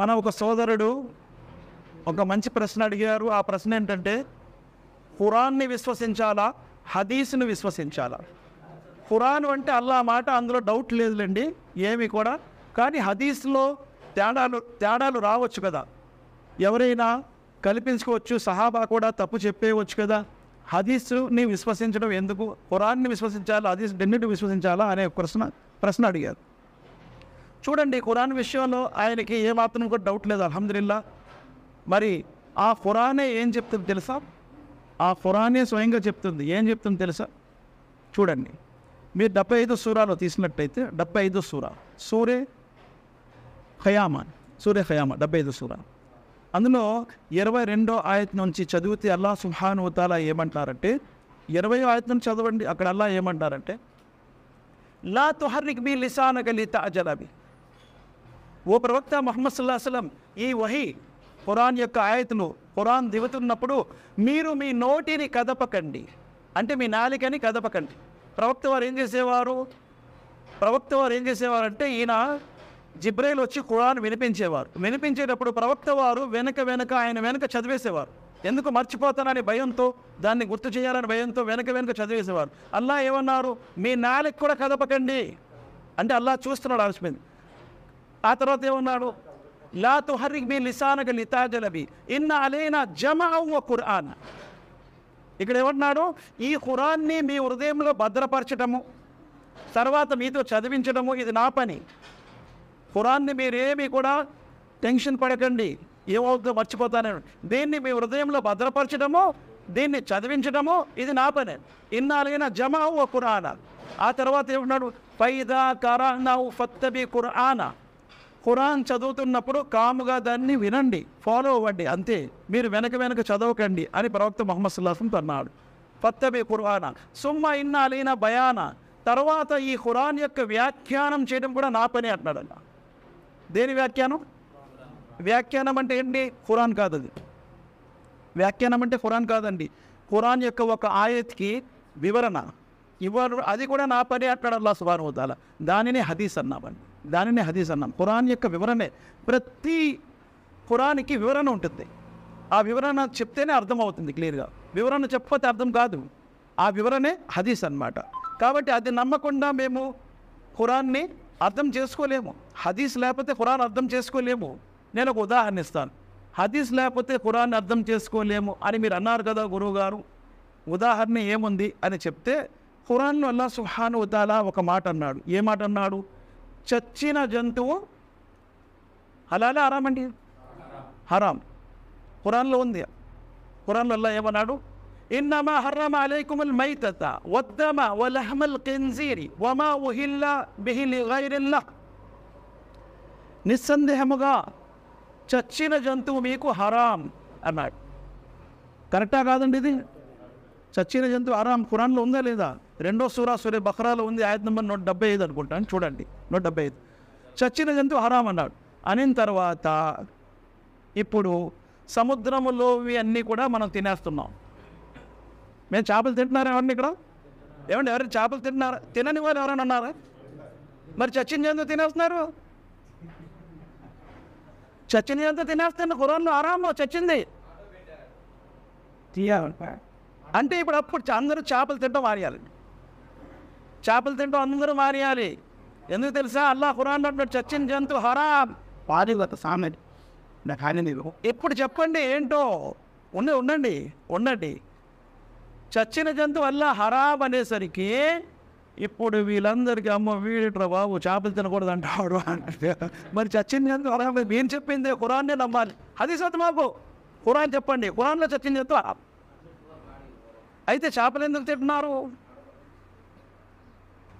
మన ఒక సోదరుడు ఒక మంచి ప్రశ్న అడిగారు ఆ ప్రశ్న ఏంటంటే ఖురాన్ని విశ్వసించాలా హదీస్ను విశ్వసించాలా ఖురాన్ అంటే అల్లా మాట అందులో డౌట్ లేదులేండి ఏమి కూడా కానీ హదీస్లో తేడాలు తేడాలు రావచ్చు కదా ఎవరైనా కల్పించుకోవచ్చు సహాబా కూడా తప్పు చెప్పేయవచ్చు కదా హదీస్ని విశ్వసించడం ఎందుకు ఖురాన్ని విశ్వసించాలా హదీస్ డెన్నిటి విశ్వసించాలా అనే ప్రశ్న ప్రశ్న అడిగారు చూడండి ఖురాన్ విషయంలో ఆయనకి ఏమాత్రం కూడా డౌట్ లేదు అల్హమ్దుల్లా మరి ఆ ఖురానే ఏం చెప్తుంది తెలుసా ఆ ఖురానే స్వయంగా చెప్తుంది ఏం చెప్తుంది తెలుసా చూడండి మీరు డెబ్బై ఐదు సూరాలో తీసినట్టయితే డెబ్బై ఐదు సూరా సూరే ఖయామా సూర్య ఖయామా డెబ్బై ఐదు సూరా అందులో ఇరవై రెండో ఆయత్ నుంచి చదివితే అల్లా ఉతాలా ఏమంటారంటే ఇరవై ఆయత్ నుంచి చదవండి అక్కడ అల్లా ఏమంటారంటే లా తుహర్రిక్ బి లిసానగలి తాజలబి ఓ ప్రవక్త మొహమ్మద్ సలం ఈ వహి ఖురాన్ యొక్క ఆయతను ఖురాన్ దిగుతున్నప్పుడు మీరు మీ నోటిని కదపకండి అంటే మీ నాలికని కదపకండి ప్రవక్త వారు ఏం చేసేవారు ప్రవక్త వారు ఏం చేసేవారు అంటే ఈయన జిబ్రైల్ వచ్చి ఖురాన్ వినిపించేవారు వినిపించేటప్పుడు ప్రవక్త వారు వెనక వెనక ఆయన వెనక చదివేసేవారు ఎందుకు మర్చిపోతానని భయంతో దాన్ని గుర్తు చేయాలని భయంతో వెనక వెనక చదివేసేవారు అల్లా ఏమన్నారు మీ నాలికి కూడా కదపకండి అంటే అల్లా చూస్తున్నాడు ఆలోచిపోయింది ఆ తర్వాత ఏమన్నాడు లా హరిక్ మీ లిసానక నితాజలబి ఇన్న అలైన జమ అవ్వ ఖురాన్ ఇక్కడ ఏమంటున్నాడు ఈ ఖురాన్ని మీ హృదయంలో భద్రపరచడము తర్వాత మీతో చదివించడము ఇది నా పని ఖురాన్ని మీరేమీ కూడా టెన్షన్ పడకండి ఏమవుతుందో మర్చిపోతాను దీన్ని మీ హృదయంలో భద్రపరచడము దీన్ని చదివించడము ఇది నా పని ఇన్నాళ్ళైన జమా ఓ ఖురాన ఆ తర్వాత ఏమన్నాడు ఫైదా కరానా ఫత్తబి ఖురానా ఖురాన్ చదువుతున్నప్పుడు కాముగా దాన్ని వినండి ఫాలో అవ్వండి అంతే మీరు వెనక వెనక చదవకండి అని ప్రవక్త మొహమ్మద్ సుల్లాసం అన్నాడు ఫత్తబే ఖురాన సుమ్మ అలీన భయాన తర్వాత ఈ ఖురాన్ యొక్క వ్యాఖ్యానం చేయడం కూడా నా పని అంటున్నాడన్న దేని వ్యాఖ్యానం వ్యాఖ్యానం అంటే ఏంటి ఖురాన్ కాదు అది వ్యాఖ్యానం అంటే ఖురాన్ కాదండి ఖురాన్ యొక్క ఒక ఆయత్కి వివరణ ఇవ్వరు అది కూడా నా పని అంటాడు అల్లా సుబాను దానిని హదీస్ అన్నామండి దానినే హదీస్ అన్నాం ఖురాన్ యొక్క వివరణే ప్రతి ఖురానికి వివరణ ఉంటుంది ఆ వివరణ చెప్తేనే అర్థమవుతుంది క్లియర్గా వివరణ చెప్పకపోతే అర్థం కాదు ఆ వివరణే హదీస్ అనమాట కాబట్టి అది నమ్మకుండా మేము ఖురాన్ని అర్థం చేసుకోలేము హదీస్ లేకపోతే ఖురాన్ అర్థం చేసుకోలేము నేను ఒక ఉదాహరణ ఇస్తాను హదీస్ లేకపోతే ఖురాన్ అర్థం చేసుకోలేము అని మీరు అన్నారు కదా గురువుగారు ఉదాహరణ ఏముంది అని చెప్తే ఖురాన్ అల్లా సుహాను ఉదాలా ఒక మాట అన్నాడు ఏ మాట అన్నాడు చచ్చిన జంతువు హలాలా హరామ్ అండి హరాం ఖురాన్లో ఉంది ఖురాన్లో అల్లా ఏమన్నాడు ఇన్నమా హర్రమ అలైకుమల్ మైతత వద్దమ వలహమల్ కెన్జీరి వమా ఉహిల్లా బిహిలి గైరిల్లా నిస్సందేహముగా చచ్చిన జంతువు మీకు హరాం అన్నాడు కరెక్టా కాదండి ఇది చచ్చిన జంతువు హరాం కురాన్లో ఉందా లేదా రెండో సూరా సూర్య బక్రాలో ఉంది ఆయన నెంబర్ నూట డెబ్బై ఐదు అనుకుంటాను చూడండి నూట డెబ్బై ఐదు చచ్చిన జంతువు హరాం అన్నాడు అనిన తర్వాత ఇప్పుడు సముద్రములోవి అన్నీ కూడా మనం తినేస్తున్నాం మేము చేపలు తింటున్నారా ఎవరిని ఇక్కడ ఏమండి ఎవరు చేపలు తింటున్నారా తినని వాళ్ళు ఎవరైనా ఉన్నారా మరి చచ్చిన జంతువు తినేస్తున్నారు చచ్చిన జంతువు తినేస్తున్న కురాన్లో ఆరామం చచ్చింది అంటే ఇప్పుడు అప్పుడు అందరూ చేపలు తింటాం మారేయాలి చేపలు తింటాం అందరూ మారేయాలి ఎందుకు తెలుసా అల్లా ఖురాన్ చచ్చిన జంతు హరామ్ పారిగత సామెది నాకు ఆయన నీరు ఇప్పుడు చెప్పండి ఏంటో ఉండే ఉండండి ఉండండి చచ్చిన జంతువు అల్లా హరాబ్ అనేసరికి ఇప్పుడు వీళ్ళందరికీ అమ్మ వీడిట్రా బాబు చేపలు తినకూడదు అంటాడు మరి చచ్చిన జంతువు హరాబ్ నేను చెప్పింది ఖురాన్నే నమ్మాలి అది సత్ మాకు ఖురాన్ చెప్పండి ఖురాన్లో చచ్చిన జంతువు అయితే చేపలు ఎందుకు తింటున్నారు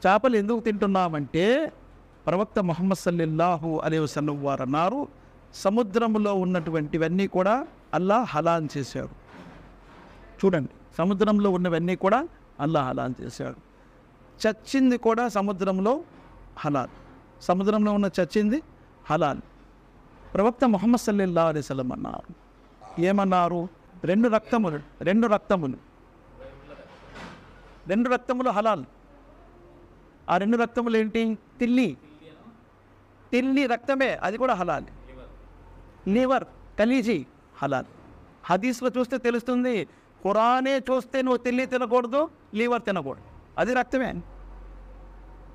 చేపలు ఎందుకు తింటున్నామంటే ప్రవక్త మొహమ్మద్ సల్లిల్లాహు అలే వసలం వారు అన్నారు సముద్రంలో ఉన్నటువంటివన్నీ కూడా అల్లా హలాన్ చేశారు చూడండి సముద్రంలో ఉన్నవన్నీ కూడా అల్లా హలాన్ చేశాడు చచ్చింది కూడా సముద్రంలో హలాల్ సముద్రంలో ఉన్న చచ్చింది హలాల్ ప్రవక్త మొహమ్మద్ సల్లిల్లా అలీస్లం అన్నారు ఏమన్నారు రెండు రక్తములు రెండు రక్తములు రెండు రక్తములు హలాల్ ఆ రెండు రక్తములు ఏంటి తిల్లి తిల్లి రక్తమే అది కూడా హలాల్ లివర్ కలీజీ హలాల్ హదీస్లో చూస్తే తెలుస్తుంది ఖురానే చూస్తే నువ్వు తిల్లి తినకూడదు లీవర్ తినకూడదు అది రక్తమే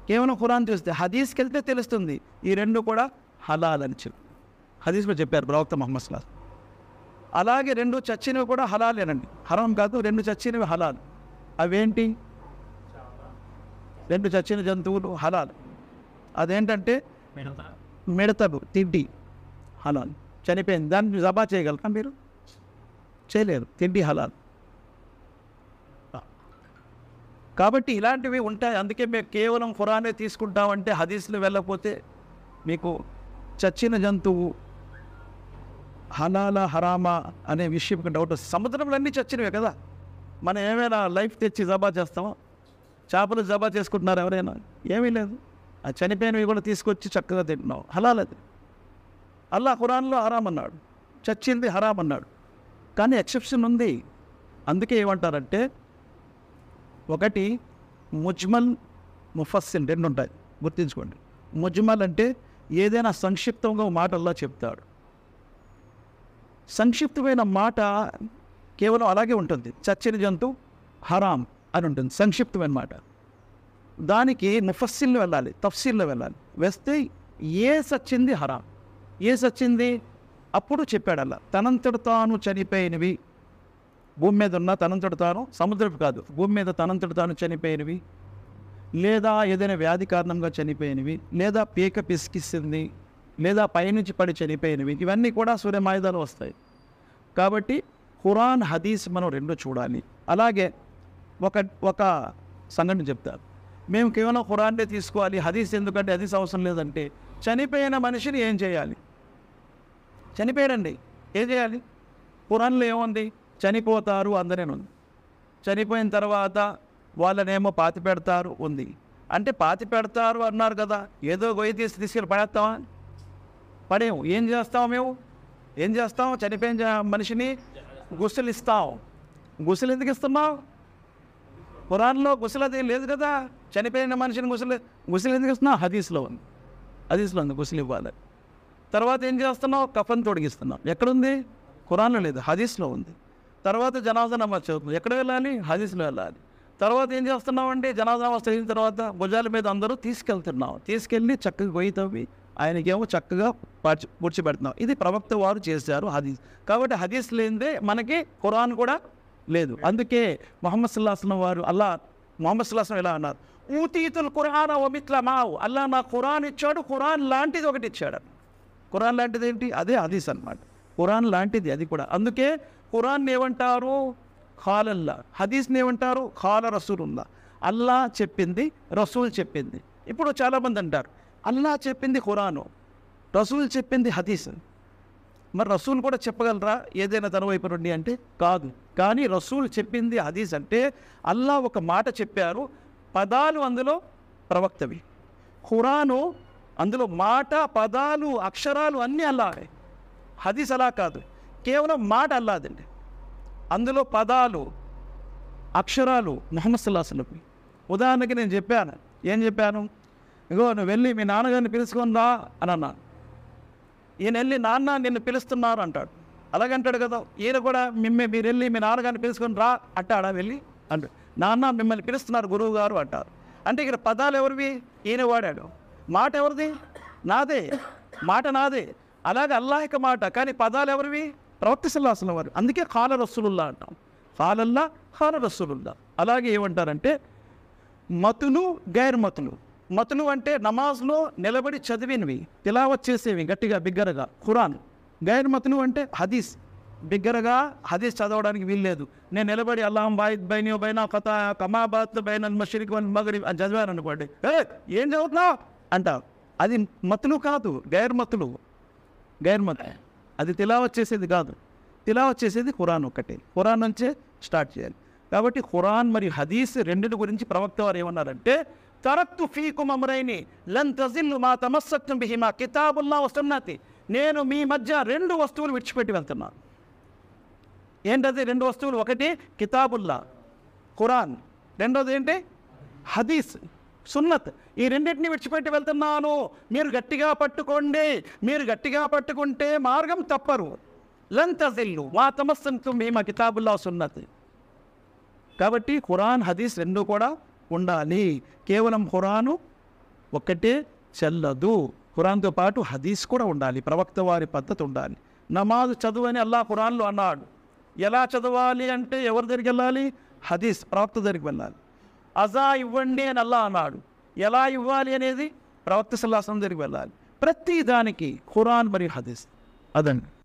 కేవలం ఖురాన్ చూస్తే హదీస్కి వెళ్తే తెలుస్తుంది ఈ రెండు కూడా హలాల్ అని చెప్పి హదీస్లో చెప్పారు ప్రవక్త మహమ్మద్ స్లాస్ అలాగే రెండు చచ్చినవి కూడా హలాలేనండి హరం కాదు రెండు చచ్చినవి హలాల్ అవేంటి రెండు చచ్చిన జంతువులు హలాల్ అదేంటంటే మిడత తిండి హలాల్ చనిపోయింది దాన్ని జబా చేయగలరా మీరు చేయలేరు తిండి హలాల్ కాబట్టి ఇలాంటివి ఉంటాయి అందుకే మేము కేవలం ఖురానే తీసుకుంటామంటే హదీస్లు వెళ్ళకపోతే మీకు చచ్చిన జంతువు హలాల హరామా అనే విషయం డౌట్ వస్తుంది సముద్రంలో అన్నీ చచ్చినవే కదా మనం ఏమైనా లైఫ్ తెచ్చి జబా చేస్తామో చేపలు జబా చేసుకుంటున్నారు ఎవరైనా ఏమీ లేదు ఆ చనిపోయినవి కూడా తీసుకొచ్చి చక్కగా తింటున్నావు హలాల్ అది అల్లా ఖురాన్లో హరామ్ అన్నాడు చచ్చింది హరామ్ అన్నాడు కానీ ఎక్సెప్షన్ ఉంది అందుకే ఏమంటారంటే ఒకటి ముజ్మల్ ముఫస్సిన్ రెండు ఉంటాయి గుర్తుంచుకోండి ముజ్మల్ అంటే ఏదైనా సంక్షిప్తంగా మాటల్లో చెప్తాడు సంక్షిప్తమైన మాట కేవలం అలాగే ఉంటుంది చచ్చిన జంతువు హరాం అని ఉంటుంది సంక్షిప్తం అనమాట దానికి ముఫస్సిల్ని వెళ్ళాలి తఫ్సీల్లో వెళ్ళాలి వేస్తే ఏ సచ్చింది హరా ఏ సచ్చింది అప్పుడు చెప్పాడు అలా తాను చనిపోయినవి భూమి మీద ఉన్న తనంతటి తాను సముద్రపు కాదు భూమి మీద తనంతట తాను చనిపోయినవి లేదా ఏదైనా వ్యాధి కారణంగా చనిపోయినవి లేదా పీక పిసికిస్తుంది లేదా పైనుంచి పడి చనిపోయినవి ఇవన్నీ కూడా సూర్యమాయుధాలు వస్తాయి కాబట్టి ఖురాన్ హదీస్ మనం రెండు చూడాలి అలాగే ఒక ఒక సంఘటన చెప్తారు మేము కేవలం ఖురాన్నే తీసుకోవాలి హదీస్ ఎందుకంటే హదీస్ అవసరం లేదంటే చనిపోయిన మనిషిని ఏం చేయాలి చనిపోయాడండి ఏం చేయాలి ఖురాన్లో ఏముంది చనిపోతారు ఉంది చనిపోయిన తర్వాత వాళ్ళనేమో పాతి పెడతారు ఉంది అంటే పాతి పెడతారు అన్నారు కదా ఏదో గొయ్యి తీసి తీసుకెళ్ళి పడేస్తావా పడేము ఏం చేస్తాము మేము ఏం చేస్తాము చనిపోయిన మనిషిని గుసలు ఇస్తాం గుసలు ఎందుకు ఇస్తున్నావు ఖురాన్లో గుసలది లేదు కదా చనిపోయిన మనిషిని గుసలి గుసలు ఎందుకు ఇస్తున్నావు హదీస్లో ఉంది హదీస్లో ఉంది గుసలు ఇవ్వాలి తర్వాత ఏం చేస్తున్నావు కఫన్ తొడిగిస్తున్నావు ఎక్కడుంది కురాన్లో లేదు హదీస్లో ఉంది తర్వాత జనాజా నమాజ్ చదువుతుంది ఎక్కడ వెళ్ళాలి హదీస్లో వెళ్ళాలి తర్వాత ఏం చేస్తున్నావు అంటే జనాజా నమాజ్ చదివిన తర్వాత భుజాల మీద అందరూ తీసుకెళ్తున్నావు తీసుకెళ్ళి చక్కగా పోయి తవ్వి ఆయనకేమో చక్కగా పూడ్చిపెడుతున్నావు ఇది ప్రవక్త వారు చేశారు హదీస్ కాబట్టి హదీస్ లేనిదే మనకి ఖురాన్ కూడా లేదు అందుకే మొహమ్మద్ సుల్లాహస్లం వారు అల్లా మొహమ్మద్ సుల్లాహస్లం ఎలా అన్నారు ఊతీతులు ఖురాన్ ఒమిట్ల మావు అల్లా నా ఖురాన్ ఇచ్చాడు ఖురాన్ లాంటిది ఒకటి ఇచ్చాడు ఖురాన్ లాంటిది ఏంటి అదే హదీస్ అనమాట ఖురాన్ లాంటిది అది కూడా అందుకే ఖురాన్ ఏమంటారు ఖాలల్లా హదీస్ని ఏమంటారు ఖాల రసూల్ ఉందా అల్లా చెప్పింది రసూల్ చెప్పింది ఇప్పుడు చాలామంది అంటారు అల్లా చెప్పింది ఖురాను రసూల్ చెప్పింది హదీస్ మరి రసూల్ కూడా చెప్పగలరా ఏదైనా తన వైపు నుండి అంటే కాదు కానీ రసూల్ చెప్పింది హదీస్ అంటే అల్లా ఒక మాట చెప్పారు పదాలు అందులో ప్రవక్తవి ఖురాను అందులో మాట పదాలు అక్షరాలు అన్నీ అల్లావి హదీస్ అలా కాదు కేవలం మాట అల్లాదండి అందులో పదాలు అక్షరాలు మొహమ్మద్ సుల్లాహస్లమి ఉదాహరణకి నేను చెప్పాను ఏం చెప్పాను ఇగో నువ్వు వెళ్ళి మీ నాన్నగారిని పిలుచుకుందా అని అన్నాను ఈయన వెళ్ళి నాన్న నిన్ను పిలుస్తున్నారు అంటాడు అలాగంటాడు కదా ఈయన కూడా మిమ్మే మీరు వెళ్ళి మీ నాన్నగారిని పిలుచుకొని రా అట్టాడా వెళ్ళి అంటు నాన్న మిమ్మల్ని పిలుస్తున్నారు గురువు గారు అంటారు అంటే ఇక్కడ పదాలు ఎవరివి ఈయన వాడాడు మాట ఎవరిది నాదే మాట నాదే అలాగే అల్లాహిక మాట కానీ పదాలు ఎవరివి ప్రవక్త సల్లాసన వారు అందుకే కాల రస్సులుల్లా అంటాం కాలల్లా కాల రస్సులుల్లా అలాగే ఏమంటారంటే మతులు గైర్మతులు మతులు అంటే నమాజ్లో నిలబడి చదివినవి తిలావత్ చేసేవి గట్టిగా బిగ్గరగా ఖురాన్ గైర్ మతను అంటే హదీస్ బిగ్గరగా హదీస్ చదవడానికి వీల్లేదు నేను నిలబడి అల్లాం బాయిద్ బైని బైనా కథ కమాబాత్ బైన మషరిక్ వన్ మగరి అని చదివాను అనుకోండి ఏం చదువుతున్నావు అంటారు అది మతులు కాదు గైర్ మతులు గైర్ మత అది తిలా వచ్చేసేది కాదు తిలా వచ్చేసేది ఖురాన్ ఒక్కటే ఖురాన్ నుంచే స్టార్ట్ చేయాలి కాబట్టి ఖురాన్ మరియు హదీస్ రెండింటి గురించి ప్రవక్త వారు ఏమన్నారంటే తరత్తు ఫీకు అమరైని లన్ తజిల్ మా తమస్సత్వం బిహిమా కితాబుల్లా వస్తున్నతి నేను మీ మధ్య రెండు వస్తువులు విడిచిపెట్టి వెళ్తున్నాను ఏంటది రెండు వస్తువులు ఒకటి కితాబుల్లా ఖురాన్ రెండోది ఏంటి హదీస్ సున్నత్ ఈ రెండింటిని విడిచిపెట్టి వెళ్తున్నాను మీరు గట్టిగా పట్టుకోండి మీరు గట్టిగా పట్టుకుంటే మార్గం తప్పరు లంతజిల్లు మా తమస్సంతో మేము కితాబుల్లా సున్నత్ కాబట్టి ఖురాన్ హదీస్ రెండు కూడా ఉండాలి కేవలం ఖురాను ఒక్కటే చెల్లదు ఖురాన్తో పాటు హదీస్ కూడా ఉండాలి ప్రవక్త వారి పద్ధతి ఉండాలి నమాజ్ చదువు అని అల్లా ఖురాన్లో అన్నాడు ఎలా చదవాలి అంటే ఎవరి దగ్గరికి వెళ్ళాలి హదీస్ ప్రవక్త దగ్గరికి వెళ్ళాలి అజా ఇవ్వండి అని అల్లా అన్నాడు ఎలా ఇవ్వాలి అనేది ప్రవక్త సల్లాసం దగ్గరికి వెళ్ళాలి ప్రతి దానికి ఖురాన్ మరియు హదీస్ అదండి